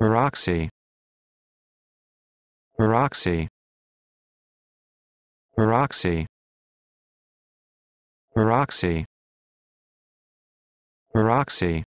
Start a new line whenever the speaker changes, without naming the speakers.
Roxy. Roxy. Roxy. Roxy. Roxy.